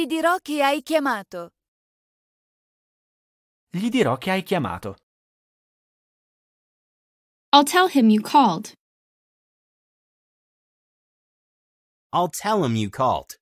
Gli dirò che hai chiamato. Gli dirò che hai chiamato. I'll tell him you called. I'll tell him you called.